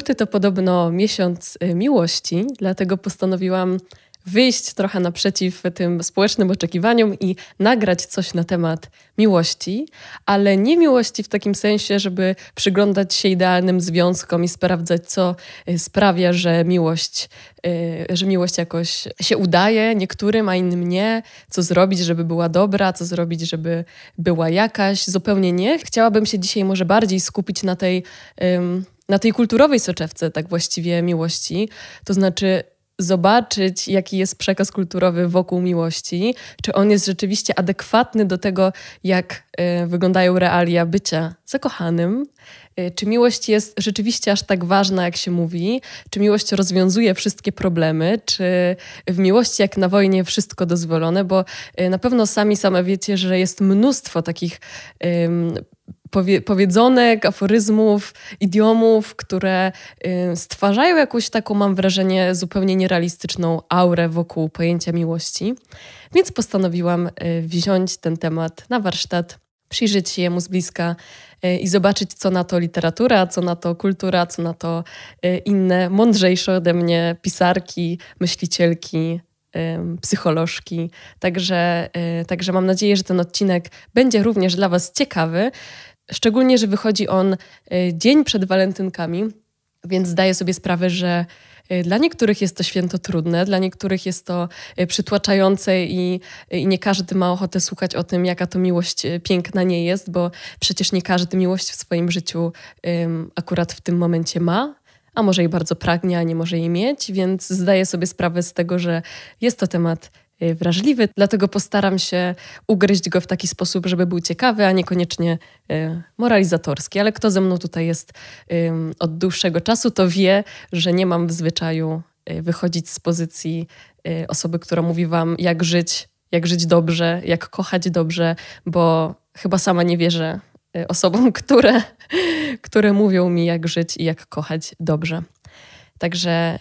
Luty to podobno miesiąc y, miłości, dlatego postanowiłam wyjść trochę naprzeciw tym społecznym oczekiwaniom i nagrać coś na temat miłości, ale nie miłości w takim sensie, żeby przyglądać się idealnym związkom i sprawdzać, co y, sprawia, że miłość, y, że miłość jakoś się udaje niektórym, a innym nie, co zrobić, żeby była dobra, co zrobić, żeby była jakaś, zupełnie nie. Chciałabym się dzisiaj może bardziej skupić na tej. Um, na tej kulturowej soczewce, tak właściwie miłości, to znaczy zobaczyć, jaki jest przekaz kulturowy wokół miłości, czy on jest rzeczywiście adekwatny do tego, jak y, wyglądają realia bycia zakochanym, y, czy miłość jest rzeczywiście aż tak ważna, jak się mówi, czy miłość rozwiązuje wszystkie problemy, czy w miłości, jak na wojnie, wszystko dozwolone, bo y, na pewno sami same wiecie, że jest mnóstwo takich powie, powiedzonek, aforyzmów, idiomów, które y, stwarzają jakąś taką, mam wrażenie, zupełnie nierealistyczną aurę wokół pojęcia miłości. Więc postanowiłam y, wziąć ten temat na warsztat, przyjrzeć się jemu z bliska y, i zobaczyć, co na to literatura, co na to kultura, co na to inne mądrzejsze ode mnie pisarki, myślicielki, psycholożki. Także, także mam nadzieję, że ten odcinek będzie również dla Was ciekawy. Szczególnie, że wychodzi on y, dzień przed walentynkami, więc zdaję sobie sprawę, że y, dla niektórych jest to święto trudne, dla niektórych jest to y, przytłaczające i, i, nie każdy ma ochotę słuchać o tym, jaka to miłość piękna nie jest, bo przecież nie każdy miłość w swoim życiu um, akurat w tym momencie ma, a może jej bardzo pragnie, a nie może jej mieć, więc zdaję sobie sprawę z tego, że jest to temat Y, wrażliwy, dlatego postaram się ugryźć go w taki sposób, żeby był ciekawy, a niekoniecznie y, moralizatorski. Ale kto ze mną tutaj jest y, od dłuższego czasu, to wie, że nie mam w zwyczaju wychodzić z pozycji osoby, która mówi wam, jak żyć, jak żyć dobrze, jak kochać dobrze, bo chyba sama nie wierzę osobom, które, które mówią mi, jak żyć i jak kochać dobrze. Także,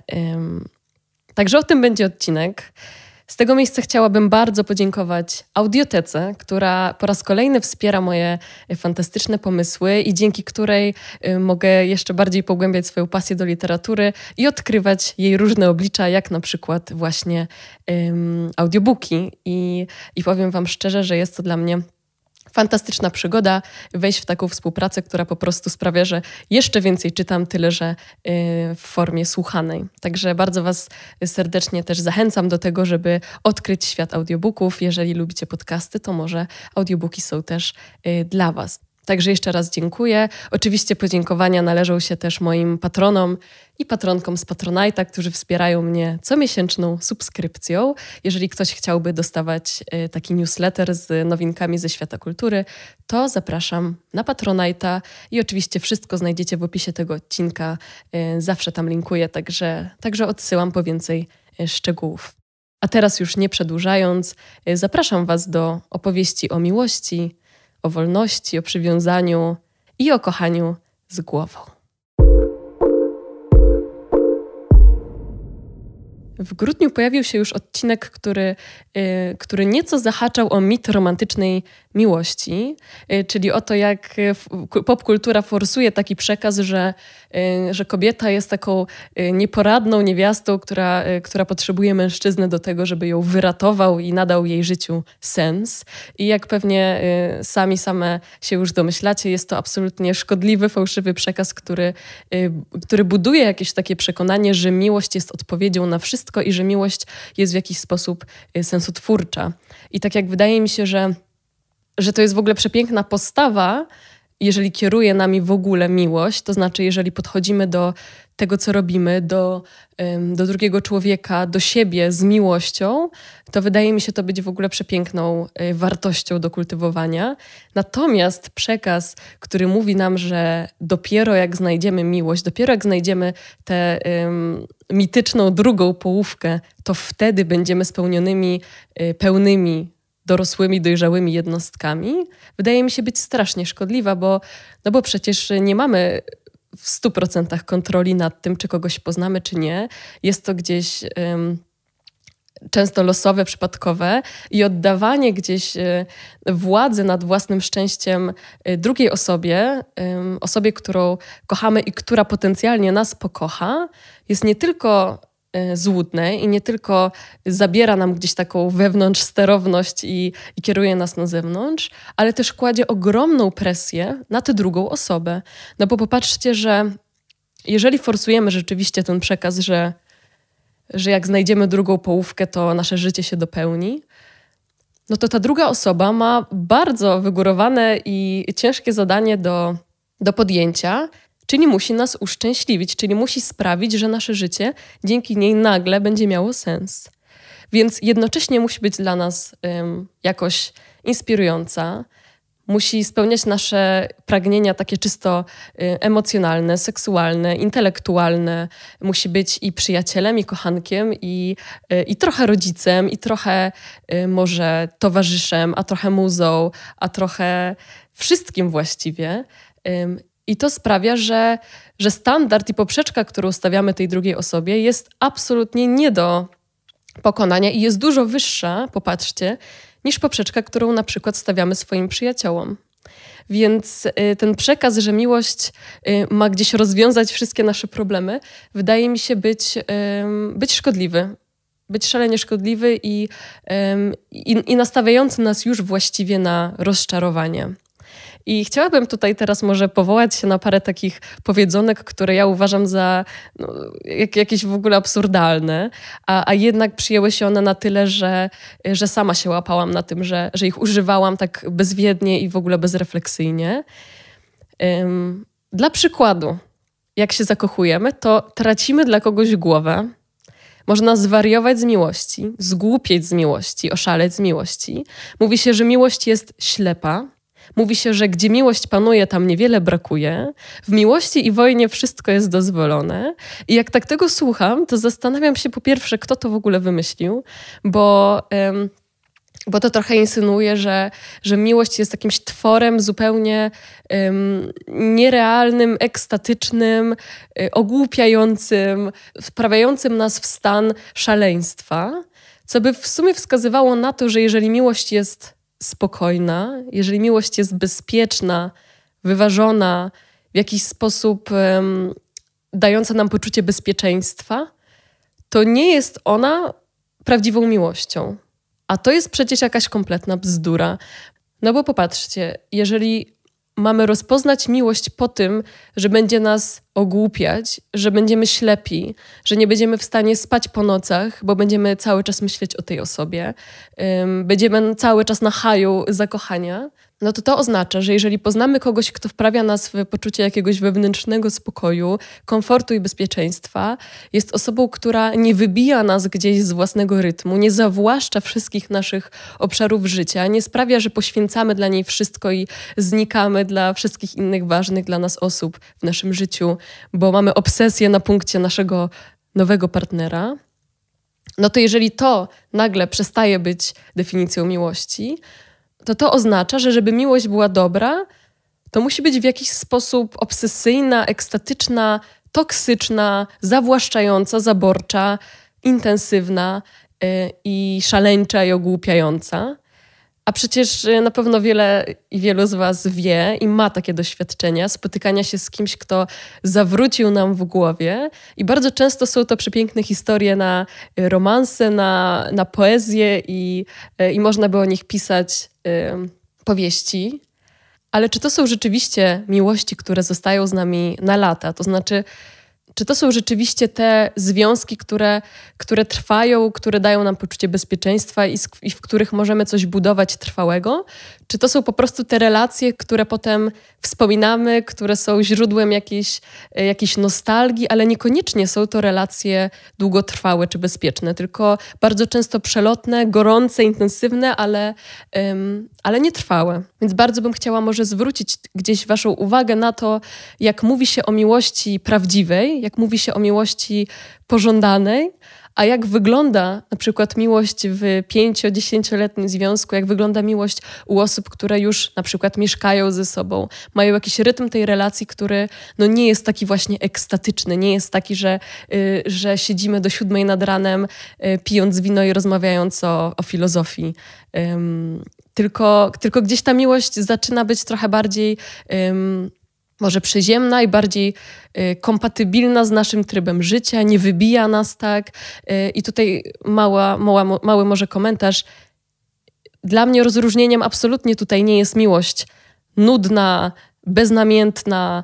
także o tym będzie odcinek. Z tego miejsca chciałabym bardzo podziękować Audiotece, która po raz kolejny wspiera moje y, fantastyczne pomysły i dzięki której y, mogę jeszcze bardziej pogłębiać swoją pasję do literatury i odkrywać jej różne oblicza, jak na przykład właśnie um, audiobooki. I, I powiem Wam szczerze, że jest to dla mnie fantastyczna przygoda, wejść w taką współpracę, która po prostu sprawia, że jeszcze więcej czytam, tyle że y, w formie słuchanej. Także bardzo Was serdecznie też zachęcam do tego, żeby odkryć świat audiobooków. Jeżeli lubicie podcasty, to może audiobooki są też y, dla Was. Także jeszcze raz dziękuję. Oczywiście podziękowania należą się też moim patronom i patronkom z Patronite'a, którzy wspierają mnie comiesięczną subskrypcją. Jeżeli ktoś chciałby dostawać e, taki newsletter z nowinkami ze świata kultury, to zapraszam na Patronite'a i oczywiście wszystko znajdziecie w opisie tego odcinka. E, zawsze tam linkuję, także, także odsyłam po więcej e, szczegółów. A teraz już nie przedłużając, zapraszam Was do opowieści o miłości o wolności, o przywiązaniu i o kochaniu z głową. W grudniu pojawił się już odcinek, który, yy, który nieco zahaczał o mit romantycznej miłości, y, czyli o to, jak y, popkultura forsuje taki przekaz, że, y, że kobieta jest taką nieporadną niewiastą, która, która potrzebuje mężczyzny do tego, żeby ją wyratował i nadał jej życiu sens. I jak pewnie sami same się już domyślacie, jest to absolutnie szkodliwy, fałszywy przekaz, który, który buduje jakieś takie przekonanie, że miłość jest odpowiedzią na wszystko i że miłość jest w jakiś sposób sensotwórcza. I tak jak wydaje mi się, że że to jest w ogóle przepiękna postawa, jeżeli kieruje nami w ogóle miłość, to znaczy, jeżeli podchodzimy do tego, co robimy, do, do drugiego człowieka, do siebie z miłością, to wydaje mi się to być w ogóle przepiękną e, wartością do kultywowania. Natomiast przekaz, który mówi nam, że dopiero jak znajdziemy miłość, dopiero jak znajdziemy tę um, mityczną drugą połówkę, to wtedy będziemy spełnionymi, e, pełnymi dorosłymi, dojrzałymi jednostkami, wydaje mi się być strasznie szkodliwa, bo, no bo przecież nie mamy w 100% kontroli nad tym, czy kogoś poznamy, czy nie. Jest to gdzieś. Um, często losowe, przypadkowe i oddawanie gdzieś e, władzy nad własnym szczęściem e, drugiej osobie, osobie, którą kochamy i która potencjalnie nas pokocha, jest nie tylko E, złudne i nie tylko zabiera nam gdzieś taką wewnątrz sterowność i, i, kieruje nas na zewnątrz, ale też kładzie ogromną presję na tę drugą osobę. No bo popatrzcie, że jeżeli forsujemy rzeczywiście ten przekaz, że, że jak znajdziemy drugą połówkę, to nasze życie się dopełni, no to ta druga osoba ma bardzo wygórowane i ciężkie zadanie do, do podjęcia, czyli musi nas uszczęśliwić, czyli musi sprawić, że nasze życie dzięki niej nagle będzie miało sens. Więc jednocześnie musi być dla nas um, jakoś inspirująca, musi spełniać nasze pragnienia takie czysto y, emocjonalne, seksualne, intelektualne. Musi być i przyjacielem, i kochankiem, i, y, i trochę rodzicem, i trochę y, może towarzyszem, a trochę muzą, a trochę wszystkim właściwie. I to sprawia, że, że standard i poprzeczka, którą stawiamy tej drugiej osobie, jest absolutnie nie do pokonania i jest dużo wyższa, popatrzcie, niż poprzeczka, którą na przykład stawiamy swoim przyjaciołom. Więc y, ten przekaz, że miłość y, ma gdzieś rozwiązać wszystkie nasze problemy, wydaje mi się być, być szkodliwy. Być szalenie szkodliwy i, i, i nastawiający nas już właściwie na rozczarowanie. I chciałabym tutaj teraz może powołać się na parę takich powiedzonek, które ja uważam za no, jak, jakieś w ogóle absurdalne, a, a jednak przyjęły się one na tyle, że, że sama się łapałam na tym, że, że ich używałam tak bezwiednie i w ogóle bezrefleksyjnie. dla przykładu, jak się zakochujemy, to tracimy dla kogoś głowę. Można zwariować z miłości, zgłupieć z miłości, oszaleć z miłości. Mówi się, że miłość jest ślepa, Mówi się, że gdzie miłość panuje, tam niewiele brakuje. W miłości i wojnie wszystko jest dozwolone. I jak tak tego słucham, to zastanawiam się po pierwsze, kto to w ogóle wymyślił, bo. Ym, bo to trochę insynuuje, że, że miłość jest jakimś tworem zupełnie ym, nierealnym, ekstatycznym, y, ogłupiającym, wprawiającym nas w stan szaleństwa, co by w sumie wskazywało na to, że jeżeli miłość jest spokojna, jeżeli miłość jest bezpieczna, wyważona, w jakiś sposób um, dająca nam poczucie bezpieczeństwa, to nie jest ona prawdziwą miłością. A to jest przecież jakaś kompletna bzdura. No bo popatrzcie, jeżeli mamy rozpoznać miłość po tym, że będzie nas ogłupiać, że będziemy ślepi, że nie będziemy w stanie spać po nocach, bo będziemy cały czas myśleć o tej osobie, będziemy cały czas na haju zakochania, no to to oznacza, że jeżeli poznamy kogoś, kto wprawia nas w poczucie jakiegoś wewnętrznego spokoju, komfortu i bezpieczeństwa, jest osobą, która nie wybija nas gdzieś z własnego rytmu, nie zawłaszcza wszystkich naszych obszarów życia, nie sprawia, że poświęcamy dla niej wszystko i znikamy dla wszystkich innych ważnych dla nas osób w naszym życiu, bo mamy obsesję na punkcie naszego nowego partnera no to jeżeli to nagle przestaje być definicją miłości, to to oznacza, że żeby miłość była dobra, to musi być w jakiś sposób obsesyjna, ekstatyczna, toksyczna, zawłaszczająca, zaborcza, intensywna yy, i szaleńcza i ogłupiająca. A przecież y, na pewno wiele i wielu z Was wie i ma takie doświadczenia spotykania się z kimś, kto zawrócił nam w głowie. I bardzo często są to przepiękne historie na y, romanse, na, na poezję i, y, i można by o nich pisać y, powieści. Ale czy to są rzeczywiście miłości, które zostają z nami na lata? To znaczy, czy to są rzeczywiście te związki, które, które trwają, które dają nam poczucie bezpieczeństwa i, i w których możemy coś budować trwałego, czy to są po prostu te relacje, które potem wspominamy, które są źródłem jakiejś, e, jakiejś nostalgii, ale niekoniecznie są to relacje długotrwałe czy bezpieczne, tylko bardzo często przelotne, gorące, intensywne, ale, um, ale nietrwałe. Więc bardzo bym chciała może zwrócić gdzieś Waszą uwagę na to, jak mówi się o miłości prawdziwej, jak mówi się o miłości pożądanej, a jak wygląda na przykład miłość w pięcio-dziesięcioletnim związku, jak wygląda miłość u osób, które już na przykład mieszkają ze sobą, mają jakiś rytm tej relacji, który no, nie jest taki właśnie ekstatyczny, nie jest taki, że, y, że siedzimy do siódmej nad ranem, y, pijąc wino i rozmawiając o, o filozofii. Ym, tylko, tylko gdzieś ta miłość zaczyna być trochę bardziej. Ym, może przyziemna i bardziej y, kompatybilna z naszym trybem życia, nie wybija nas tak. Y, I tutaj mała, mała, mały może komentarz. Dla mnie rozróżnieniem absolutnie tutaj nie jest miłość nudna, beznamiętna,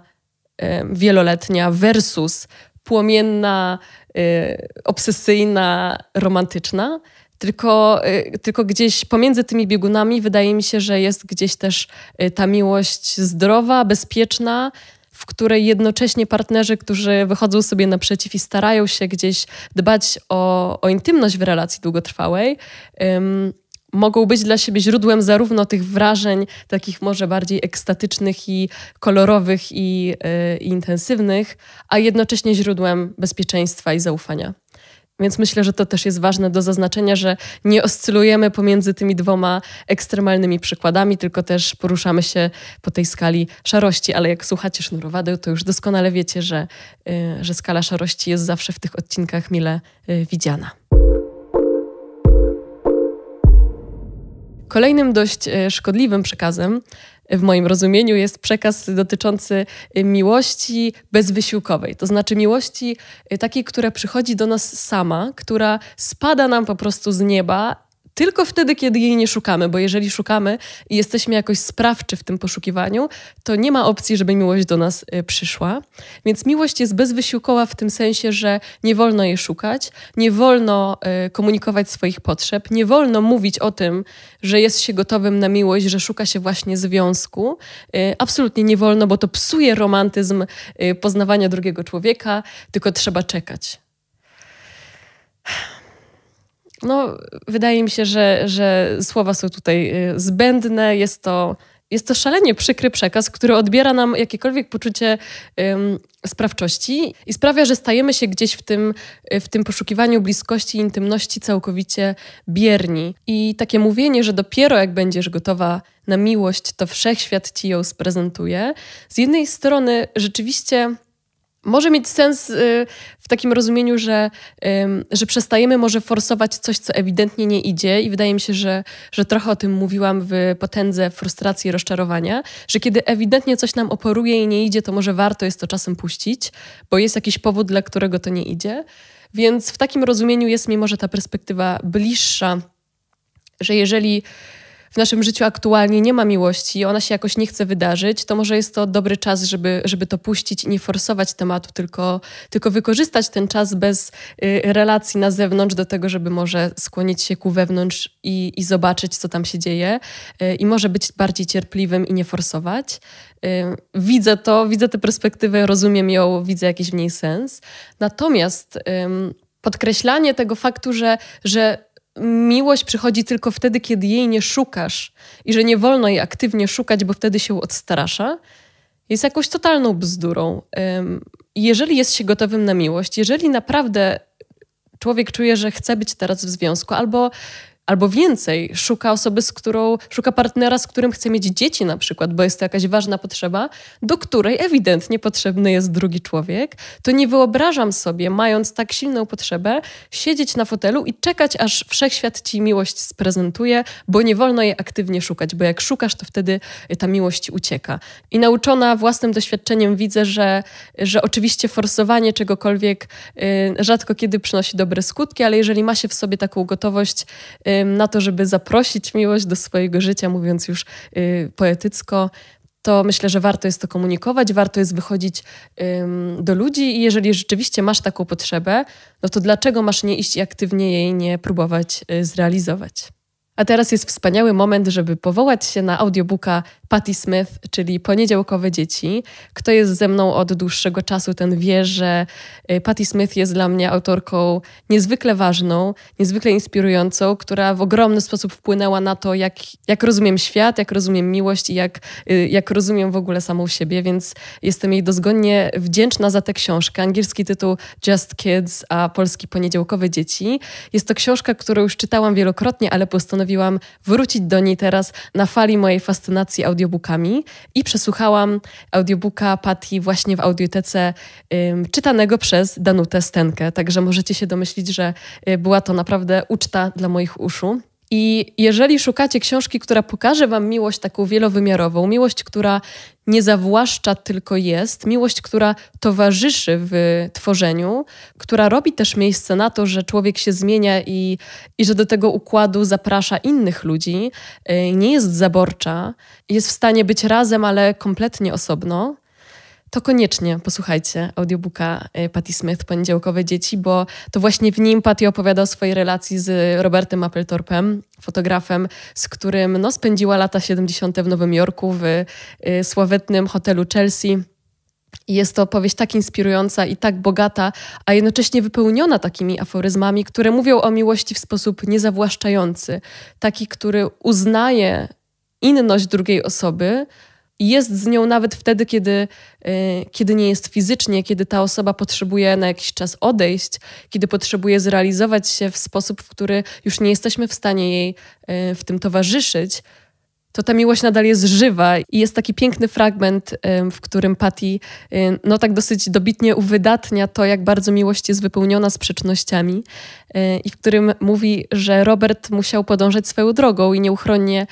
y, wieloletnia versus płomienna, y, obsesyjna, romantyczna. Tylko, y, tylko gdzieś pomiędzy tymi biegunami wydaje mi się, że jest gdzieś też y, ta miłość zdrowa, bezpieczna, w której jednocześnie partnerzy, którzy wychodzą sobie naprzeciw i starają się gdzieś dbać o, o intymność w relacji długotrwałej, ym, mogą być dla siebie źródłem zarówno tych wrażeń, takich może bardziej ekstatycznych i kolorowych i, yy, i intensywnych, a jednocześnie źródłem bezpieczeństwa i zaufania. Więc myślę, że to też jest ważne do zaznaczenia, że nie oscylujemy pomiędzy tymi dwoma ekstremalnymi przykładami, tylko też poruszamy się po tej skali szarości. Ale jak słuchacie sznurowady, to już doskonale wiecie, że, y, że skala szarości jest zawsze w tych odcinkach mile y, widziana. Kolejnym dość y, szkodliwym przekazem w moim rozumieniu jest przekaz dotyczący y, miłości bezwysiłkowej, to znaczy miłości y, takiej, która przychodzi do nas sama, która spada nam po prostu z nieba tylko wtedy, kiedy jej nie szukamy, bo jeżeli szukamy i jesteśmy jakoś sprawczy w tym poszukiwaniu, to nie ma opcji, żeby miłość do nas y, przyszła. Więc miłość jest bezwysiłkowa w tym sensie, że nie wolno jej szukać, nie wolno y, komunikować swoich potrzeb, nie wolno mówić o tym, że jest się gotowym na miłość, że szuka się właśnie związku. Y, absolutnie nie wolno, bo to psuje romantyzm poznawania drugiego człowieka, tylko trzeba czekać. No, wydaje mi się, że, że słowa są tutaj y, zbędne. Jest to, jest to szalenie przykry przekaz, który odbiera nam jakiekolwiek poczucie sprawczości i sprawia, że stajemy się gdzieś w tym, y, w tym poszukiwaniu bliskości intymności całkowicie bierni. I takie mówienie, że dopiero jak będziesz gotowa na miłość, to wszechświat ci ją sprezentuje, z jednej strony rzeczywiście może mieć sens y, w takim rozumieniu, że, że przestajemy może forsować coś, co ewidentnie nie idzie, i wydaje mi się, że, że trochę o tym mówiłam w potędze frustracji i rozczarowania, że kiedy ewidentnie coś nam oporuje i nie idzie, to może warto jest to czasem puścić, bo jest jakiś powód, dla którego to nie idzie. Więc w takim rozumieniu jest mi może ta perspektywa bliższa, że jeżeli w naszym życiu aktualnie nie ma miłości, ona się jakoś nie chce wydarzyć, to może jest to dobry czas, żeby, żeby to puścić i nie forsować tematu, tylko, tylko wykorzystać ten czas bez y, relacji na zewnątrz do tego, żeby może skłonić się ku wewnątrz i, i zobaczyć, co tam się dzieje y, i może być bardziej cierpliwym i nie forsować. Y, widzę to, widzę tę perspektywę, rozumiem ją, widzę jakiś w niej sens. Natomiast podkreślanie tego faktu, że, że miłość przychodzi tylko wtedy, kiedy jej nie szukasz i że nie wolno jej aktywnie szukać, bo wtedy się odstrasza, jest jakąś totalną bzdurą. Jeżeli jest się gotowym na miłość, jeżeli naprawdę człowiek czuje, że chce być teraz w związku, albo albo więcej, szuka osoby, z którą, szuka partnera, z którym chce mieć dzieci na przykład, bo jest to jakaś ważna potrzeba, do której ewidentnie potrzebny jest drugi człowiek, to nie wyobrażam sobie, mając tak silną potrzebę, siedzieć na fotelu i czekać, aż wszechświat ci miłość sprezentuje, bo nie wolno jej aktywnie szukać, bo jak szukasz, to wtedy y, ta miłość ucieka. I nauczona własnym doświadczeniem widzę, że, że oczywiście forsowanie czegokolwiek y, rzadko kiedy przynosi dobre skutki, ale jeżeli ma się w sobie taką gotowość, y, na to, żeby zaprosić miłość do swojego życia, mówiąc już y, poetycko, to myślę, że warto jest to komunikować, warto jest wychodzić do ludzi i jeżeli rzeczywiście masz taką potrzebę, no to dlaczego masz nie iść i aktywnie jej nie próbować y, zrealizować? A teraz jest wspaniały moment, żeby powołać się na audiobooka Patty Smith, czyli Poniedziałkowe Dzieci. Kto jest ze mną od dłuższego czasu, ten wie, że y, Patty Smith jest dla mnie autorką niezwykle ważną, niezwykle inspirującą, która w ogromny sposób wpłynęła na to, jak, jak rozumiem świat, jak rozumiem miłość i jak, y, jak rozumiem w ogóle samą siebie, więc jestem jej dozgonnie wdzięczna za tę książkę. Angielski tytuł Just Kids, a polski Poniedziałkowe Dzieci. Jest to książka, którą już czytałam wielokrotnie, ale postanowiłam wrócić do niej teraz na fali mojej fascynacji audiobookami i przesłuchałam audiobooka Patti właśnie w audiotece czytanego przez Danutę Stenkę. Także możecie się domyślić, że y, była to naprawdę uczta dla moich uszu. I jeżeli szukacie książki, która pokaże Wam miłość taką wielowymiarową, miłość, która nie zawłaszcza, tylko jest, miłość, która towarzyszy w tworzeniu, która robi też miejsce na to, że człowiek się zmienia i, i że do tego układu zaprasza innych ludzi, y, nie jest zaborcza, jest w stanie być razem, ale kompletnie osobno, to koniecznie posłuchajcie audiobooka y, Patti Smith, Poniedziałkowe Dzieci, bo to właśnie w nim Patti opowiada o swojej relacji z Robertem Appletorpem, fotografem, z którym no, spędziła lata 70. w Nowym Jorku w y, sławetnym hotelu Chelsea. Jest to opowieść tak inspirująca i tak bogata, a jednocześnie wypełniona takimi aforyzmami, które mówią o miłości w sposób niezawłaszczający, taki, który uznaje inność drugiej osoby, i jest z nią nawet wtedy, kiedy, y, kiedy nie jest fizycznie, kiedy ta osoba potrzebuje na jakiś czas odejść, kiedy potrzebuje zrealizować się w sposób, w który już nie jesteśmy w stanie jej y, w tym towarzyszyć, to ta miłość nadal jest żywa. I jest taki piękny fragment, w którym Patty no tak dosyć dobitnie uwydatnia to, jak bardzo miłość jest wypełniona sprzecznościami i w którym mówi, że Robert musiał podążać swoją drogą i nieuchronnie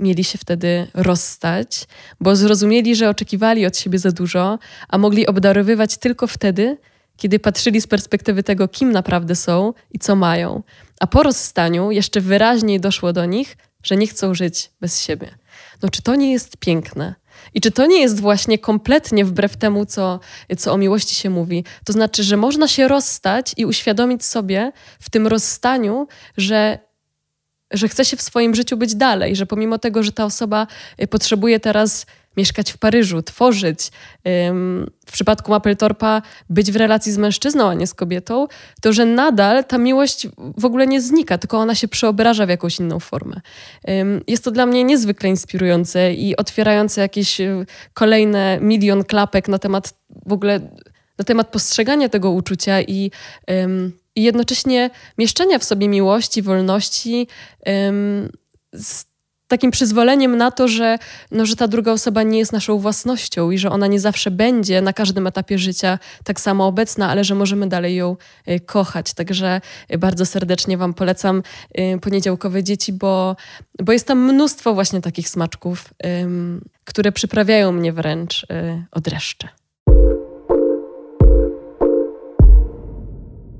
mieli się wtedy rozstać, bo zrozumieli, że oczekiwali od siebie za dużo, a mogli obdarowywać tylko wtedy, kiedy patrzyli z perspektywy tego, kim naprawdę są i co mają. A po rozstaniu jeszcze wyraźniej doszło do nich, że nie chcą żyć bez siebie. No czy to nie jest piękne? I czy to nie jest właśnie kompletnie wbrew temu, co, co o miłości się mówi? To znaczy, że można się rozstać i uświadomić sobie w tym rozstaniu, że, że chce się w swoim życiu być dalej, że pomimo tego, że ta osoba y, potrzebuje teraz mieszkać w Paryżu, tworzyć, w przypadku Mapletorpa być w relacji z mężczyzną, a nie z kobietą, to że nadal ta miłość w ogóle nie znika, tylko ona się przeobraża w jakąś inną formę. Jest to dla mnie niezwykle inspirujące i otwierające jakieś y, kolejne milion klapek na temat w ogóle na temat postrzegania tego uczucia i, ym, i jednocześnie mieszczenia w sobie miłości, wolności ym, z takim przyzwoleniem na to, że, no, że ta druga osoba nie jest naszą własnością i że ona nie zawsze będzie na każdym etapie życia tak samo obecna, ale że możemy dalej ją y, kochać. Także y, bardzo serdecznie Wam polecam y, poniedziałkowe dzieci, bo, bo jest tam mnóstwo właśnie takich smaczków, które przyprawiają mnie wręcz od reszczy.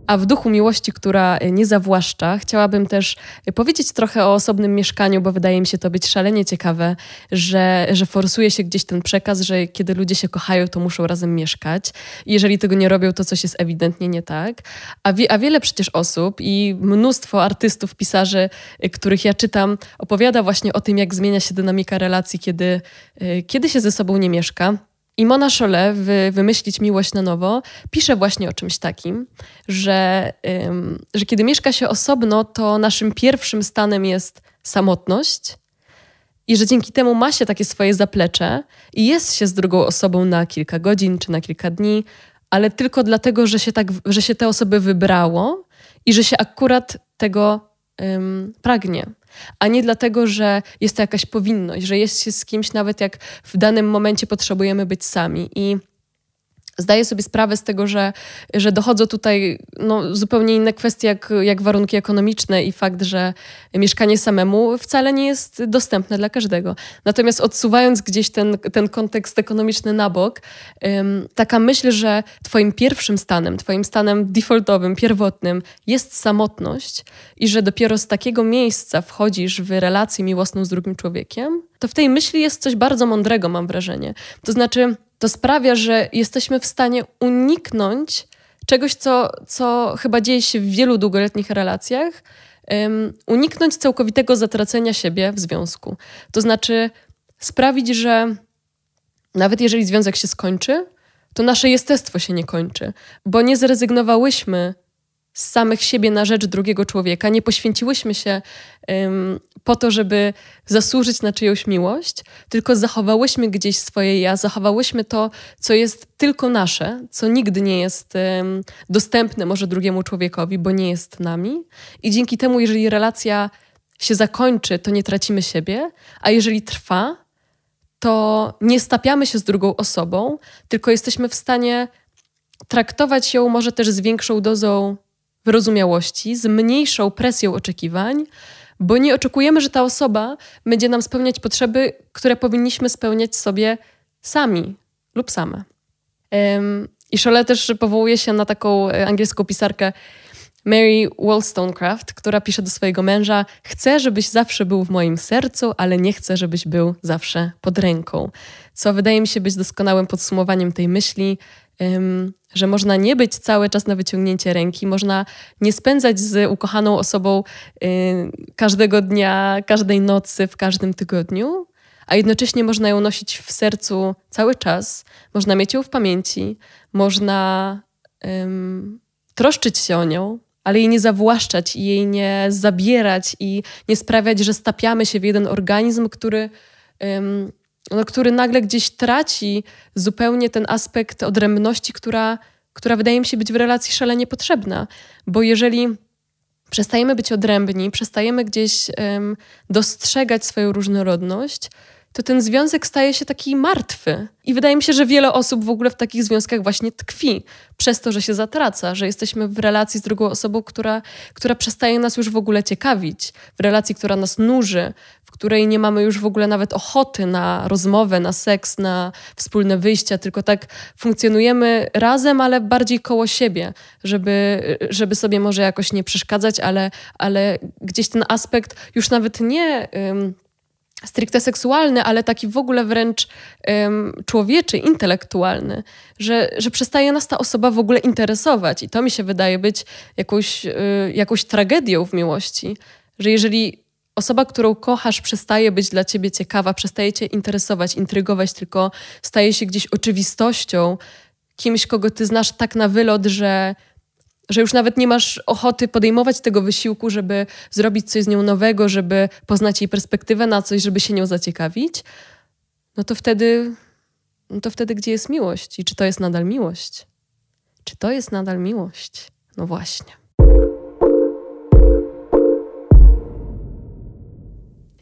A w duchu miłości, która e, nie zawłaszcza, chciałabym też e, powiedzieć trochę o osobnym mieszkaniu, bo wydaje mi się to być szalenie ciekawe, że, że forsuje się gdzieś ten przekaz, że kiedy ludzie się kochają, to muszą razem mieszkać. jeżeli tego nie robią, to coś jest ewidentnie nie tak. A, wie, a wiele przecież osób i mnóstwo artystów, pisarzy, e, których ja czytam, opowiada właśnie o tym, jak zmienia się dynamika relacji, kiedy, kiedy się ze sobą nie mieszka. I Mona Szole w Wymyślić Miłość na Nowo pisze właśnie o czymś takim, że, ym, że kiedy mieszka się osobno, to naszym pierwszym stanem jest samotność i że dzięki temu ma się takie swoje zaplecze i jest się z drugą osobą na kilka godzin czy na kilka dni, ale tylko dlatego, że się, tak, że się te osoby wybrało i że się akurat tego ym, pragnie a nie dlatego, że jest to jakaś powinność, że jest się z kimś, nawet jak w danym momencie potrzebujemy być sami. I Zdaję sobie sprawę z tego, że, że dochodzą tutaj no, zupełnie inne kwestie, jak, jak warunki ekonomiczne i fakt, że mieszkanie samemu wcale nie jest dostępne dla każdego. Natomiast odsuwając gdzieś ten, ten kontekst ekonomiczny na bok, ym, taka myśl, że Twoim pierwszym stanem, Twoim stanem defaultowym, pierwotnym jest samotność i że dopiero z takiego miejsca wchodzisz w relację miłosną z drugim człowiekiem, to w tej myśli jest coś bardzo mądrego, mam wrażenie. To znaczy, to sprawia, że jesteśmy w stanie uniknąć czegoś, co, co chyba dzieje się w wielu długoletnich relacjach, um, uniknąć całkowitego zatracenia siebie w związku. To znaczy sprawić, że nawet jeżeli związek się skończy, to nasze jestestwo się nie kończy, bo nie zrezygnowałyśmy z samych siebie na rzecz drugiego człowieka. Nie poświęciłyśmy się um, po to, żeby zasłużyć na czyjąś miłość, tylko zachowałyśmy gdzieś swoje ja, zachowałyśmy to, co jest tylko nasze, co nigdy nie jest um, dostępne może drugiemu człowiekowi, bo nie jest nami. I dzięki temu, jeżeli relacja się zakończy, to nie tracimy siebie, a jeżeli trwa, to nie stapiamy się z drugą osobą, tylko jesteśmy w stanie traktować ją może też z większą dozą wyrozumiałości, z mniejszą presją oczekiwań, bo nie oczekujemy, że ta osoba będzie nam spełniać potrzeby, które powinniśmy spełniać sobie sami lub same. Um, I Szole też powołuje się na taką e, angielską pisarkę Mary Wollstonecraft, która pisze do swojego męża: Chcę, żebyś zawsze był w moim sercu, ale nie chcę, żebyś był zawsze pod ręką. Co wydaje mi się być doskonałym podsumowaniem tej myśli, że można nie być cały czas na wyciągnięcie ręki, można nie spędzać z ukochaną osobą y, każdego dnia, każdej nocy, w każdym tygodniu, a jednocześnie można ją nosić w sercu cały czas, można mieć ją w pamięci, można um, troszczyć się o nią, ale jej nie zawłaszczać i jej nie zabierać i nie sprawiać, że stapiamy się w jeden organizm, który no, który nagle gdzieś traci zupełnie ten aspekt odrębności, która, która wydaje mi się być w relacji szalenie potrzebna. Bo jeżeli przestajemy być odrębni, przestajemy gdzieś um, dostrzegać swoją różnorodność, to ten związek staje się taki martwy. I wydaje mi się, że wiele osób w ogóle w takich związkach właśnie tkwi, przez to, że się zatraca, że jesteśmy w relacji z drugą osobą, która, która przestaje nas już w ogóle ciekawić, w relacji, która nas nuży, w której nie mamy już w ogóle nawet ochoty na rozmowę, na seks, na wspólne wyjścia, tylko tak funkcjonujemy razem, ale bardziej koło siebie, żeby, żeby sobie może jakoś nie przeszkadzać, ale, ale gdzieś ten aspekt już nawet nie stricte seksualny, ale taki w ogóle wręcz um, człowieczy, intelektualny, że, że przestaje nas ta osoba w ogóle interesować. I to mi się wydaje być jakąś, y, jakąś tragedią w miłości, że jeżeli osoba, którą kochasz, przestaje być dla ciebie ciekawa, przestaje cię interesować, intrygować, tylko staje się gdzieś oczywistością, kimś, kogo ty znasz tak na wylot, że że już nawet nie masz ochoty podejmować tego wysiłku, żeby zrobić coś z nią nowego, żeby poznać jej perspektywę na coś, żeby się nią zaciekawić, no to wtedy, no to wtedy gdzie jest miłość i czy to jest nadal miłość? Czy to jest nadal miłość? No właśnie.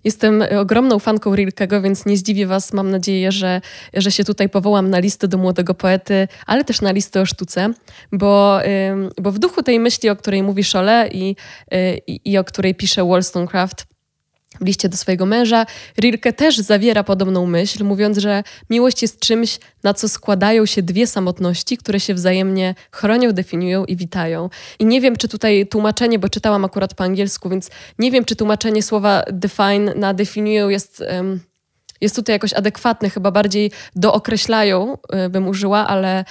Jestem e, ogromną fanką Rilkego, więc nie zdziwię Was. Mam nadzieję, że, że się tutaj powołam na listę do młodego poety, ale też na listę o sztuce, bo, bo w duchu tej myśli, o której mówi Szole i, e, i, i o której pisze Wollstonecraft, w liście do swojego męża. Rilke też zawiera podobną myśl, mówiąc, że miłość jest czymś, na co składają się dwie samotności, które się wzajemnie chronią, definiują i witają. I nie wiem, czy tutaj tłumaczenie, bo czytałam akurat po angielsku, więc nie wiem, czy tłumaczenie słowa define na definiują jest. Um, jest tutaj jakoś adekwatny, chyba bardziej dookreślają, e, bym użyła, ale,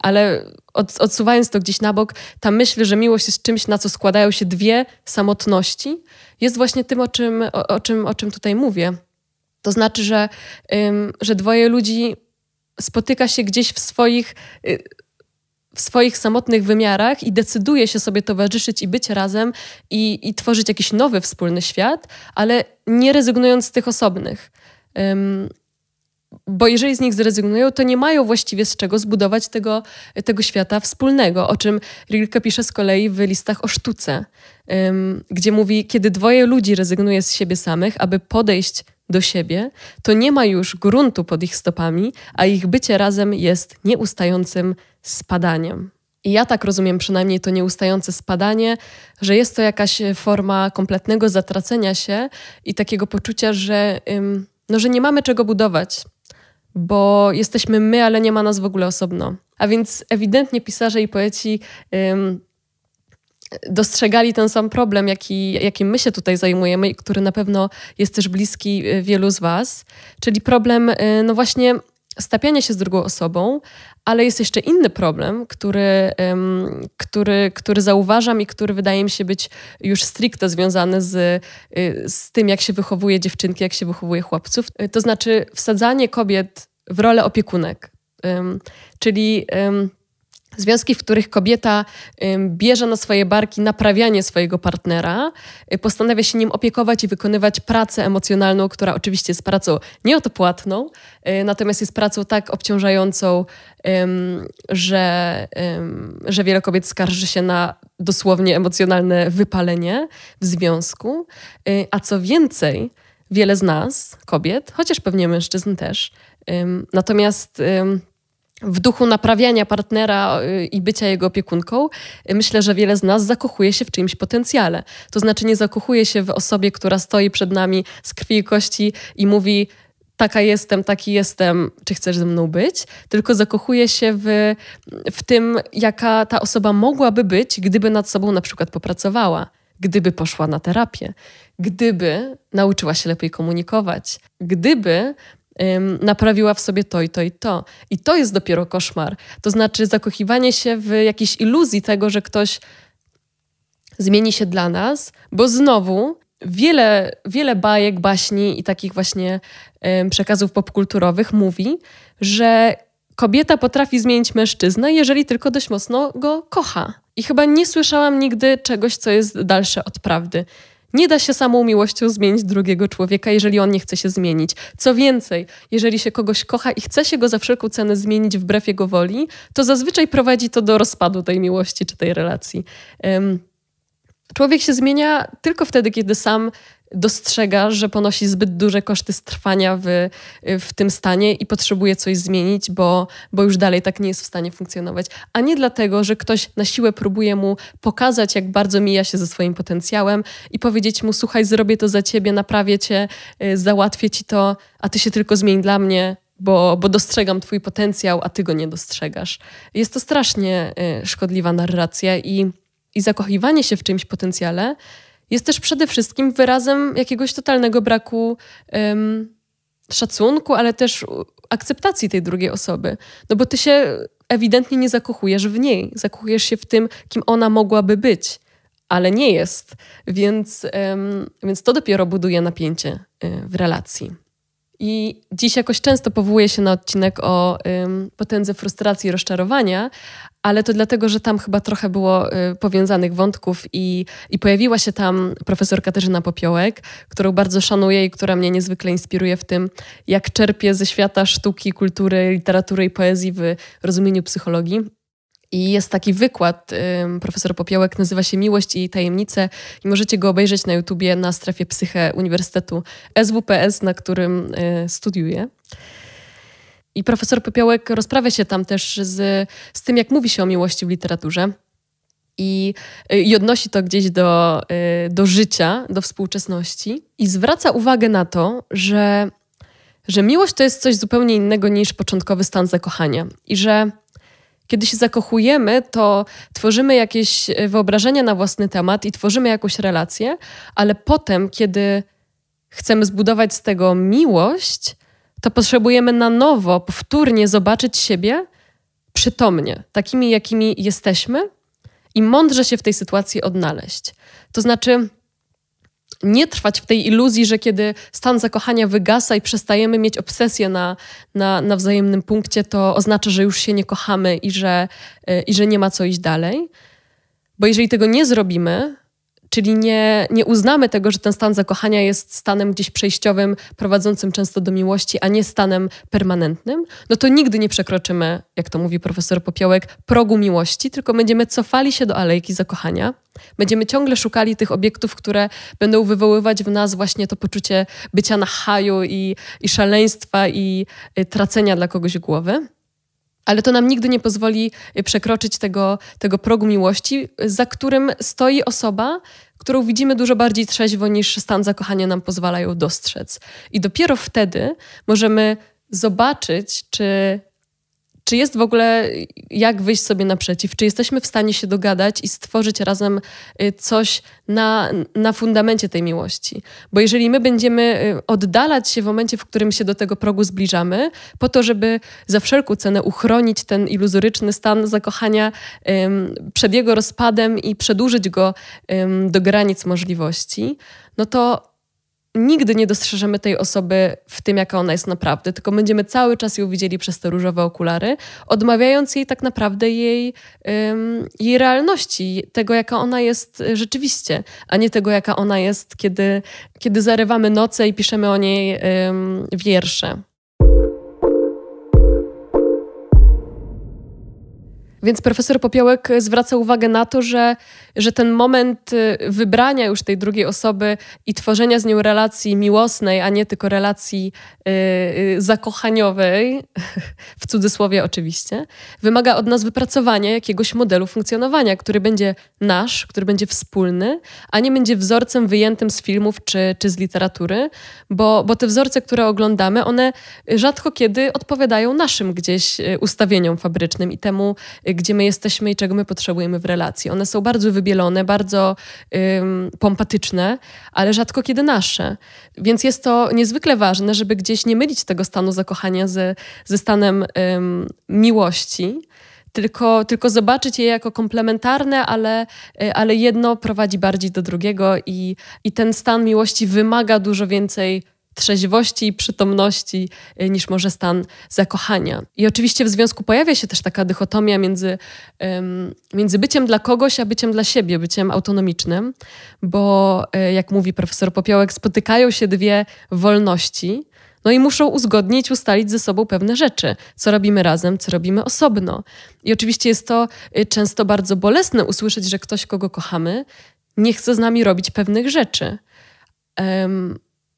ale od, odsuwając to gdzieś na bok, ta myśl, że miłość jest czymś, na co składają się dwie samotności, jest właśnie tym, o czym, o, o czym, o czym tutaj mówię. To znaczy, że, że dwoje ludzi spotyka się gdzieś w swoich y, w swoich samotnych wymiarach i decyduje się sobie towarzyszyć i być razem i, i, tworzyć jakiś nowy wspólny świat, ale nie rezygnując z tych osobnych bo jeżeli z nich zrezygnują, to nie mają właściwie z czego zbudować tego, tego świata wspólnego, o czym Rilke pisze z kolei w listach o sztuce, gdzie mówi, kiedy dwoje ludzi rezygnuje z siebie samych, aby podejść do siebie, to nie ma już gruntu pod ich stopami, a ich bycie razem jest nieustającym spadaniem. I ja tak rozumiem przynajmniej to nieustające spadanie, że jest to jakaś forma kompletnego zatracenia się i takiego poczucia, że. No, że nie mamy czego budować, bo jesteśmy my, ale nie ma nas w ogóle osobno. A więc ewidentnie pisarze i poeci ym, dostrzegali ten sam problem, jaki, jakim my się tutaj zajmujemy i który na pewno jest też bliski y, wielu z Was, czyli problem, y, no właśnie stapianie się z drugą osobą, ale jest jeszcze inny problem, który, który, który zauważam i który wydaje mi się być już stricte związany z, y, z tym, jak się wychowuje dziewczynki, jak się wychowuje chłopców. Y, to znaczy wsadzanie kobiet w rolę opiekunek. Czyli Związki, w których kobieta bierze na swoje barki naprawianie swojego partnera, y, postanawia się nim opiekować i wykonywać pracę emocjonalną, która oczywiście jest pracą nieodpłatną, y, natomiast jest pracą tak obciążającą, że, że wiele kobiet skarży się na dosłownie emocjonalne wypalenie w związku. Y, a co więcej, wiele z nas, kobiet, chociaż pewnie mężczyzn też, natomiast w duchu naprawiania partnera y, i bycia jego opiekunką, y, myślę, że wiele z nas zakochuje się w czyimś potencjale. To znaczy nie zakochuje się w osobie, która stoi przed nami z krwi i kości i mówi taka jestem, taki jestem, czy chcesz ze mną być, tylko zakochuje się w, w tym, jaka ta osoba mogłaby być, gdyby nad sobą na przykład popracowała gdyby poszła na terapię, gdyby nauczyła się lepiej komunikować, gdyby ym, naprawiła w sobie to i to i to. I to jest dopiero koszmar. To znaczy zakochiwanie się w jakiejś iluzji tego, że ktoś zmieni się dla nas, bo znowu wiele, wiele bajek, baśni i takich właśnie ym, przekazów popkulturowych mówi, że kobieta potrafi zmienić mężczyznę, jeżeli tylko dość mocno go kocha. I chyba nie słyszałam nigdy czegoś, co jest dalsze od prawdy. Nie da się samą miłością zmienić drugiego człowieka, jeżeli on nie chce się zmienić. Co więcej, jeżeli się kogoś kocha i chce się go za wszelką cenę zmienić wbrew jego woli, to zazwyczaj prowadzi to do rozpadu tej miłości czy tej relacji. Um, człowiek się zmienia tylko wtedy, kiedy sam dostrzega, że ponosi zbyt duże koszty trwania w, w tym stanie i potrzebuje coś zmienić, bo, bo już dalej tak nie jest w stanie funkcjonować. A nie dlatego, że ktoś na siłę próbuje mu pokazać, jak bardzo mija się ze swoim potencjałem i powiedzieć mu: Słuchaj, zrobię to za ciebie, naprawię cię, y, załatwię ci to, a ty się tylko zmień dla mnie, bo, bo dostrzegam Twój potencjał, a Ty go nie dostrzegasz. Jest to strasznie y, szkodliwa narracja i, i zakochiwanie się w czymś potencjale jest też przede wszystkim wyrazem jakiegoś totalnego braku szacunku, ale też akceptacji tej drugiej osoby. No bo ty się ewidentnie nie zakochujesz w niej, zakochujesz się w tym, kim ona mogłaby być, ale nie jest. Więc, więc to dopiero buduje napięcie y, w relacji. I dziś jakoś często powołuję się na odcinek o ym, potędze frustracji i rozczarowania, ale to dlatego, że tam chyba trochę było y, powiązanych wątków i, i pojawiła się tam profesor Katarzyna Popiołek, którą bardzo szanuję i która mnie niezwykle inspiruje w tym, jak czerpie ze świata sztuki, kultury, literatury i poezji w rozumieniu psychologii. I jest taki wykład, y, profesor Popiołek nazywa się Miłość i tajemnice i możecie go obejrzeć na YouTubie na strefie Psyche Uniwersytetu SWPS, na którym y, studiuję. I profesor Popiołek rozprawia się tam też z, z tym, jak mówi się o miłości w literaturze. I, y, I odnosi to gdzieś do, y, do życia, do współczesności. I zwraca uwagę na to, że, że miłość to jest coś zupełnie innego niż początkowy stan zakochania. I że kiedy się zakochujemy, to tworzymy jakieś y, wyobrażenia na własny temat i tworzymy jakąś relację, ale potem, kiedy chcemy zbudować z tego miłość, to potrzebujemy na nowo, powtórnie zobaczyć siebie przytomnie, takimi, jakimi jesteśmy i mądrze się w tej sytuacji odnaleźć. To znaczy, nie trwać w tej iluzji, że kiedy stan zakochania wygasa i przestajemy mieć obsesję na, na, na wzajemnym punkcie, to oznacza, że już się nie kochamy i że, y, i że nie ma co iść dalej. Bo jeżeli tego nie zrobimy, Czyli nie, nie uznamy tego, że ten stan zakochania jest stanem gdzieś przejściowym, prowadzącym często do miłości, a nie stanem permanentnym, no to nigdy nie przekroczymy, jak to mówi profesor Popiołek, progu miłości, tylko będziemy cofali się do alejki zakochania. Będziemy ciągle szukali tych obiektów, które będą wywoływać w nas właśnie to poczucie bycia na haju i, i szaleństwa i y, tracenia dla kogoś głowy. Ale to nam nigdy nie pozwoli y, przekroczyć tego, tego progu miłości, za którym stoi osoba, którą widzimy dużo bardziej trzeźwo niż stan zakochania nam pozwala ją dostrzec. I dopiero wtedy możemy zobaczyć, czy czy jest w ogóle, jak wyjść sobie naprzeciw? Czy jesteśmy w stanie się dogadać i stworzyć razem y, coś na, na fundamencie tej miłości? Bo jeżeli my będziemy y, oddalać się w momencie, w którym się do tego progu zbliżamy, po to, żeby za wszelką cenę uchronić ten iluzoryczny stan zakochania przed jego rozpadem i przedłużyć go do granic możliwości, no to nigdy nie dostrzeżemy tej osoby w tym, jaka ona jest naprawdę, tylko będziemy cały czas ją widzieli przez te różowe okulary, odmawiając jej tak naprawdę jej, um, jej realności, tego, jaka ona jest e, rzeczywiście, a nie tego, jaka ona jest, kiedy, kiedy zarywamy noce i piszemy o niej um, wiersze. Więc profesor Popiołek zwraca uwagę na to, że, że ten moment y, wybrania już tej drugiej osoby i tworzenia z nią relacji miłosnej, a nie tylko relacji yy, zakochaniowej, w cudzysłowie oczywiście, wymaga od nas wypracowania jakiegoś modelu funkcjonowania, który będzie nasz, który będzie wspólny, a nie będzie wzorcem wyjętym z filmów czy, czy z literatury, bo, bo te wzorce, które oglądamy, one rzadko kiedy odpowiadają naszym gdzieś y, ustawieniom fabrycznym i temu, gdzie my jesteśmy i czego my potrzebujemy w relacji. One są bardzo wybielone, bardzo ym, pompatyczne, ale rzadko kiedy nasze. Więc jest to niezwykle ważne, żeby gdzieś nie mylić tego stanu zakochania ze, ze stanem ym, miłości tylko, tylko zobaczyć je jako komplementarne, ale, y, ale jedno prowadzi bardziej do drugiego i, i ten stan miłości wymaga dużo więcej trzeźwości i przytomności y, niż może stan zakochania. I oczywiście w związku pojawia się też taka dychotomia między, między byciem dla kogoś, a byciem dla siebie, byciem autonomicznym, bo y, jak mówi profesor Popiołek, spotykają się dwie wolności. No i muszą uzgodnić, ustalić ze sobą pewne rzeczy, co robimy razem, co robimy osobno. I oczywiście jest to y, często bardzo bolesne usłyszeć, że ktoś, kogo kochamy, nie chce z nami robić pewnych rzeczy.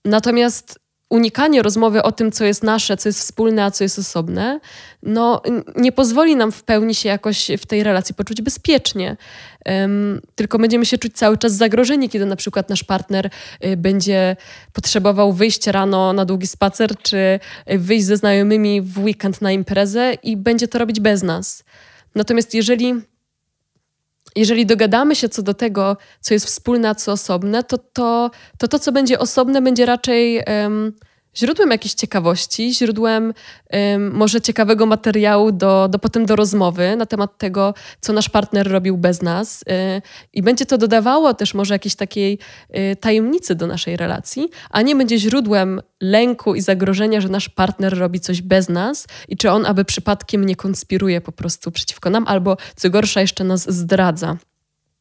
Natomiast unikanie rozmowy o tym, co jest nasze, co jest wspólne, a co jest osobne, no, nie pozwoli nam w pełni się jakoś w tej relacji poczuć bezpiecznie. Um, tylko będziemy się czuć cały czas zagrożeni, kiedy na przykład nasz partner y, będzie potrzebował wyjść rano na długi spacer, czy wyjść ze znajomymi w weekend na imprezę i będzie to robić bez nas. Natomiast jeżeli jeżeli dogadamy się co do tego, co jest wspólne, a co osobne, to to, to, to co będzie osobne, będzie raczej. Um, źródłem jakiejś ciekawości, źródłem ym, może ciekawego materiału do, do potem do rozmowy na temat tego, co nasz partner robił bez nas. Yy, I będzie to dodawało też może jakiejś takiej yy, tajemnicy do naszej relacji, a nie będzie źródłem lęku i zagrożenia, że nasz partner robi coś bez nas i czy on aby przypadkiem nie konspiruje po prostu przeciwko nam, albo co gorsza jeszcze nas zdradza.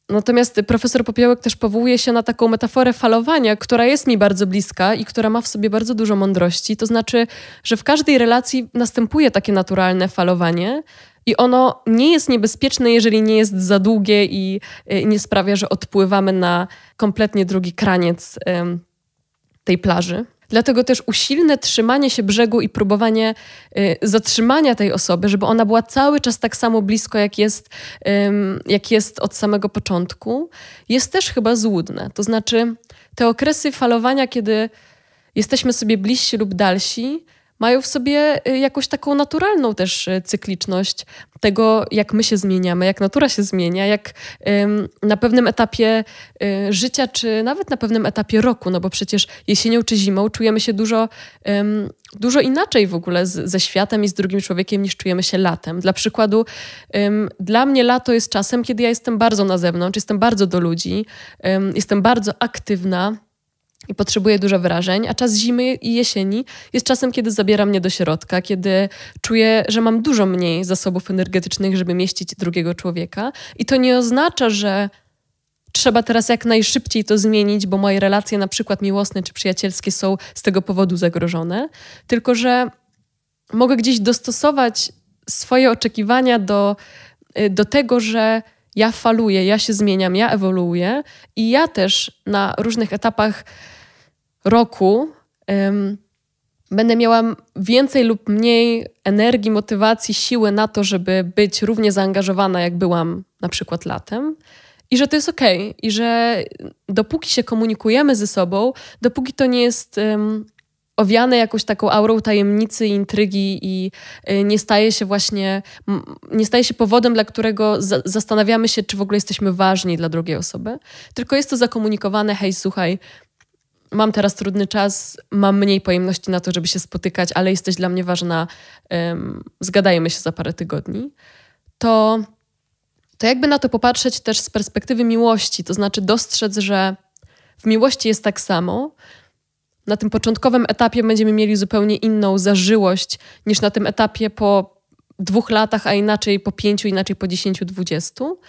Natomiast profesor Popiołek też powołuje się na taką metaforę falowania, która jest mi bardzo bliska i która ma w sobie bardzo dużo mądrości. To znaczy, że w każdej relacji następuje takie naturalne falowanie i ono nie jest niebezpieczne, jeżeli nie jest za długie i y, nie sprawia, że odpływamy na kompletnie drugi kraniec tej plaży. Dlatego też usilne trzymanie się brzegu i próbowanie y, zatrzymania tej osoby, żeby ona była cały czas tak samo blisko, jak jest, y, jak jest od samego początku, jest też chyba złudne. To znaczy, te okresy falowania, kiedy jesteśmy sobie bliżsi lub dalsi, mają w sobie y, jakąś taką naturalną też y, cykliczność tego, jak my się zmieniamy, jak natura się zmienia, jak na pewnym etapie y, życia, czy nawet na pewnym etapie roku, no bo przecież jesienią czy zimą czujemy się dużo, dużo inaczej w ogóle z, ze światem i z drugim człowiekiem niż czujemy się latem. Dla przykładu, dla mnie lato jest czasem, kiedy ja jestem bardzo na zewnątrz, jestem bardzo do ludzi, jestem bardzo aktywna i potrzebuję dużo wyrażeń, a czas zimy i jesieni jest czasem, kiedy zabiera mnie do środka, kiedy czuję, że mam dużo mniej zasobów energetycznych, żeby mieścić drugiego człowieka. I to nie oznacza, że trzeba teraz jak najszybciej to zmienić, bo moje relacje, na przykład miłosne czy przyjacielskie, są z tego powodu zagrożone, tylko że mogę gdzieś dostosować swoje oczekiwania do, y, do tego, że ja faluję, ja się zmieniam, ja ewoluuję i ja też na różnych etapach roku ym, będę miała więcej lub mniej energii, motywacji, siły na to, żeby być równie zaangażowana, jak byłam na przykład latem. I że to jest okej, okay. i że dopóki się komunikujemy ze sobą, dopóki to nie jest ym, owiane jakąś taką aurą tajemnicy, intrygi i y, nie staje się właśnie, nie staje się powodem, dla którego za zastanawiamy się, czy w ogóle jesteśmy ważni dla drugiej osoby, tylko jest to zakomunikowane, hej, słuchaj, mam teraz trudny czas, mam mniej pojemności na to, żeby się spotykać, ale jesteś dla mnie ważna, um, się za parę tygodni, to, to jakby na to popatrzeć też z perspektywy miłości, to znaczy dostrzec, że w miłości jest tak samo, na tym początkowym etapie będziemy mieli zupełnie inną zażyłość niż na tym etapie po dwóch latach, a inaczej po pięciu, inaczej po dziesięciu, dwudziestu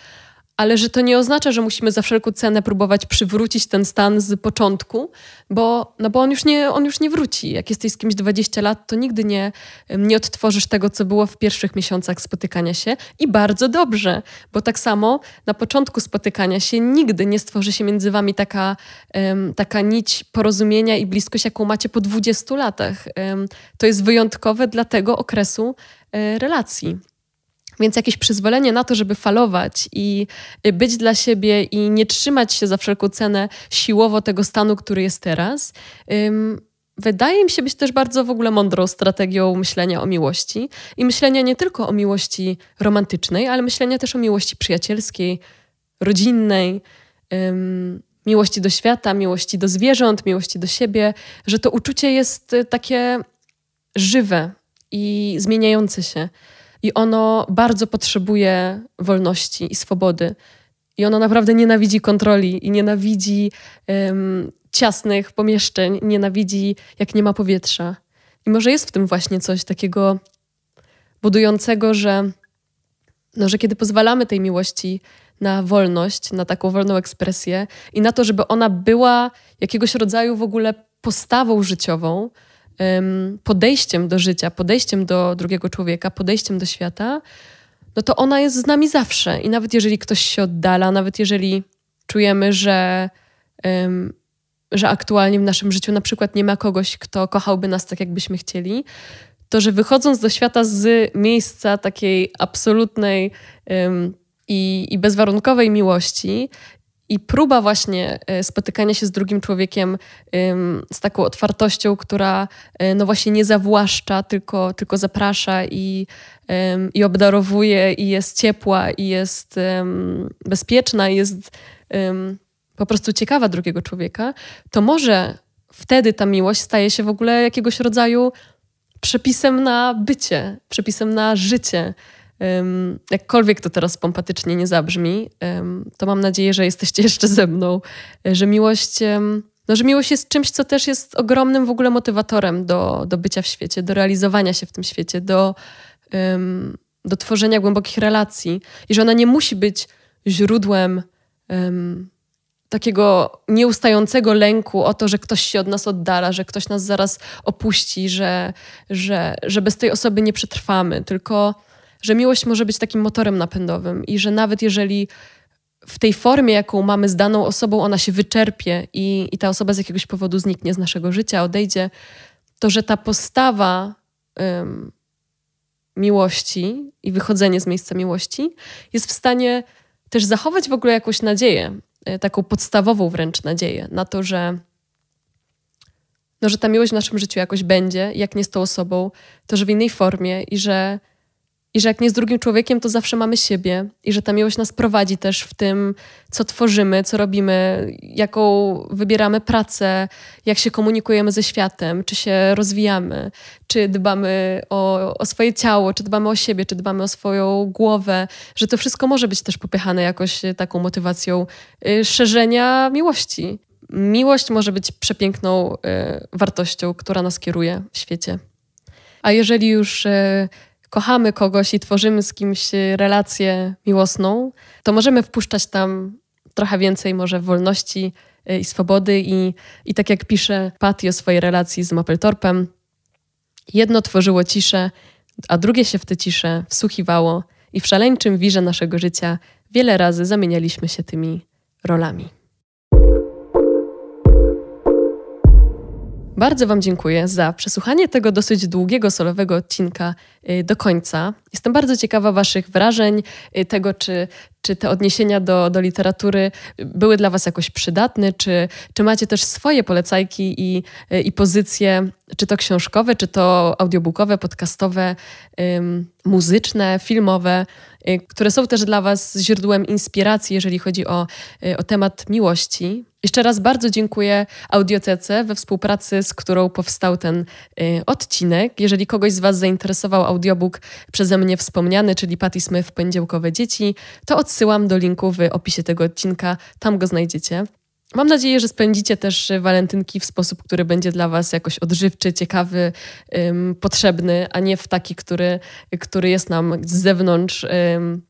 ale że to nie oznacza, że musimy za wszelką cenę próbować przywrócić ten stan z początku, bo, no bo on, już nie, on już nie wróci. Jak jesteś z kimś 20 lat, to nigdy nie, nie odtworzysz tego, co było w pierwszych miesiącach spotykania się i bardzo dobrze, bo tak samo na początku spotykania się nigdy nie stworzy się między wami taka, um, taka nić porozumienia i bliskość, jaką macie po 20 latach. Um, to jest wyjątkowe dla tego okresu um, relacji. Więc jakieś przyzwolenie na to, żeby falować i y, być dla siebie i nie trzymać się za wszelką cenę siłowo tego stanu, który jest teraz, wydaje mi się być też bardzo w ogóle mądrą strategią myślenia o miłości i myślenia nie tylko o miłości romantycznej, ale myślenia też o miłości przyjacielskiej, rodzinnej, ym, miłości do świata, miłości do zwierząt, miłości do siebie, że to uczucie jest y, takie żywe i zmieniające się i ono bardzo potrzebuje wolności i swobody. I ono naprawdę nienawidzi kontroli i nienawidzi um, ciasnych pomieszczeń, nienawidzi jak nie ma powietrza. I może jest w tym właśnie coś takiego budującego, że, no, że kiedy pozwalamy tej miłości na wolność, na taką wolną ekspresję i na to, żeby ona była jakiegoś rodzaju w ogóle postawą życiową, podejściem do życia, podejściem do drugiego człowieka, podejściem do świata, no to ona jest z nami zawsze. I nawet jeżeli ktoś się oddala, nawet jeżeli czujemy, że, um, że aktualnie w naszym życiu na przykład nie ma kogoś, kto kochałby nas tak, jakbyśmy chcieli, to że wychodząc do świata z miejsca takiej absolutnej um, i, i bezwarunkowej miłości i próba właśnie e, spotykania się z drugim człowiekiem z taką otwartością, która e, no właśnie nie zawłaszcza, tylko, tylko zaprasza i, i obdarowuje, i jest ciepła, i jest bezpieczna, i jest po prostu ciekawa drugiego człowieka, to może wtedy ta miłość staje się w ogóle jakiegoś rodzaju przepisem na bycie, przepisem na życie. Jakkolwiek to teraz pompatycznie nie zabrzmi, to mam nadzieję, że jesteście jeszcze ze mną, że miłość, no, że miłość jest czymś, co też jest ogromnym w ogóle motywatorem do, do bycia w świecie, do realizowania się w tym świecie, do, do tworzenia głębokich relacji i że ona nie musi być źródłem takiego nieustającego lęku o to, że ktoś się od nas oddala, że ktoś nas zaraz opuści, że, że, że bez tej osoby nie przetrwamy, tylko że miłość może być takim motorem napędowym i że nawet jeżeli w tej formie, jaką mamy z daną osobą, ona się wyczerpie i, i ta osoba z jakiegoś powodu zniknie z naszego życia, odejdzie, to że ta postawa miłości i wychodzenie z miejsca miłości jest w stanie też zachować w ogóle jakąś nadzieję, y, taką podstawową wręcz nadzieję na to, że, no, że ta miłość w naszym życiu jakoś będzie, jak nie z tą osobą, to że w innej formie i że i że jak nie z drugim człowiekiem, to zawsze mamy siebie i że ta miłość nas prowadzi też w tym, co tworzymy, co robimy, jaką wybieramy pracę, jak się komunikujemy ze światem, czy się rozwijamy, czy dbamy o, o swoje ciało, czy dbamy o siebie, czy dbamy o swoją głowę, że to wszystko może być też popychane jakoś y, taką motywacją y, szerzenia miłości. Miłość może być przepiękną y, wartością, która nas kieruje w świecie. A jeżeli już kochamy kogoś i tworzymy z kimś relację miłosną, to możemy wpuszczać tam trochę więcej może wolności y, i swobody. I, i tak jak pisze Patty o swojej relacji z Mapletorpem, jedno tworzyło ciszę, a drugie się w tę ciszę wsłuchiwało i w szaleńczym wirze naszego życia wiele razy zamienialiśmy się tymi rolami. Bardzo Wam dziękuję za przesłuchanie tego dosyć długiego solowego odcinka y, do końca. Jestem bardzo ciekawa Waszych wrażeń, y, tego czy czy te odniesienia do, do literatury były dla Was jakoś przydatne? Czy, czy macie też swoje polecajki i, i pozycje, czy to książkowe, czy to audiobookowe, podcastowe, ym, muzyczne, filmowe, y, które są też dla Was źródłem inspiracji, jeżeli chodzi o, y, o temat miłości? Jeszcze raz bardzo dziękuję Audiotece, we współpracy z którą powstał ten y, odcinek. Jeżeli kogoś z Was zainteresował audiobook przeze mnie wspomniany, czyli Patty Smith, Poniedziałkowe Dzieci, to odsyłam Odsyłam do linku w opisie tego odcinka, tam go znajdziecie. Mam nadzieję, że spędzicie też y, walentynki w sposób, który będzie dla Was jakoś odżywczy, ciekawy, ym, potrzebny, a nie w taki, który, który jest nam z zewnątrz. Ym,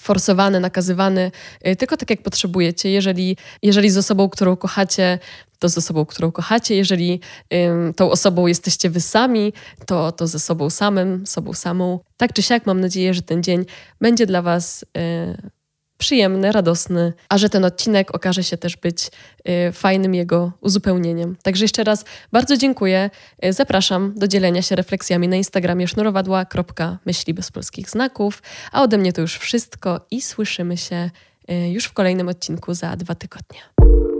forsowany, nakazywany, y, tylko tak jak potrzebujecie. Jeżeli, jeżeli z osobą, którą kochacie, to z osobą, którą kochacie. Jeżeli ym, tą osobą jesteście wy sami, to, to ze sobą samym, sobą samą. Tak czy siak, mam nadzieję, że ten dzień będzie dla Was. Yy, przyjemny, radosny, a że ten odcinek okaże się też być y, fajnym jego uzupełnieniem. Także jeszcze raz bardzo dziękuję. Y, zapraszam do dzielenia się refleksjami na Instagramie sznurowadła.myśli bez polskich znaków. A ode mnie to już wszystko i słyszymy się y, już w kolejnym odcinku za dwa tygodnie.